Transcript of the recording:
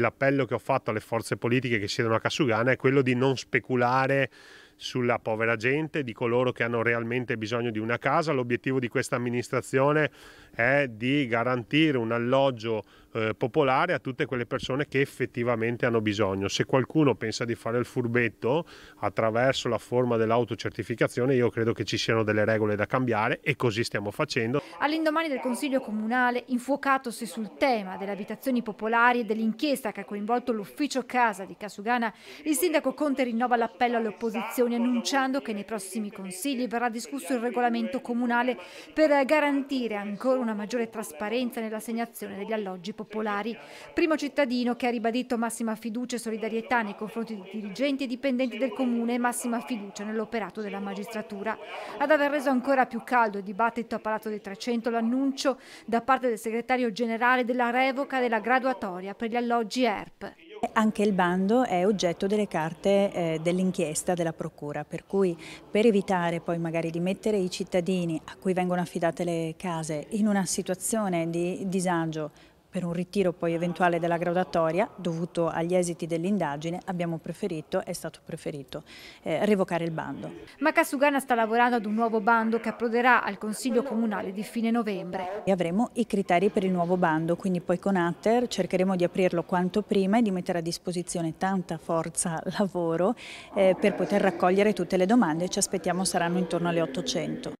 L'appello che ho fatto alle forze politiche che siedono a Cassugana è quello di non speculare sulla povera gente, di coloro che hanno realmente bisogno di una casa. L'obiettivo di questa amministrazione è di garantire un alloggio eh, popolare a tutte quelle persone che effettivamente hanno bisogno. Se qualcuno pensa di fare il furbetto attraverso la forma dell'autocertificazione, io credo che ci siano delle regole da cambiare e così stiamo facendo. All'indomani del Consiglio Comunale, infuocatosi sul tema delle abitazioni popolari e dell'inchiesta che ha coinvolto l'ufficio casa di Casugana, il sindaco Conte rinnova l'appello alle opposizioni annunciando che nei prossimi consigli verrà discusso il regolamento comunale per garantire ancora una maggiore trasparenza nell'assegnazione degli alloggi popolari popolari. Primo cittadino che ha ribadito massima fiducia e solidarietà nei confronti di dirigenti e dipendenti del Comune e massima fiducia nell'operato della magistratura. Ad aver reso ancora più caldo il dibattito a Palazzo dei 300 l'annuncio da parte del segretario generale della revoca della graduatoria per gli alloggi ERP. Anche il bando è oggetto delle carte eh, dell'inchiesta della Procura, per cui per evitare poi magari di mettere i cittadini a cui vengono affidate le case in una situazione di disagio per un ritiro poi eventuale della graduatoria, dovuto agli esiti dell'indagine, abbiamo preferito, è stato preferito, eh, revocare il bando. Ma Casugana sta lavorando ad un nuovo bando che approderà al Consiglio Comunale di fine novembre. E avremo i criteri per il nuovo bando, quindi poi con Atter cercheremo di aprirlo quanto prima e di mettere a disposizione tanta forza lavoro eh, per poter raccogliere tutte le domande. Ci aspettiamo saranno intorno alle 800.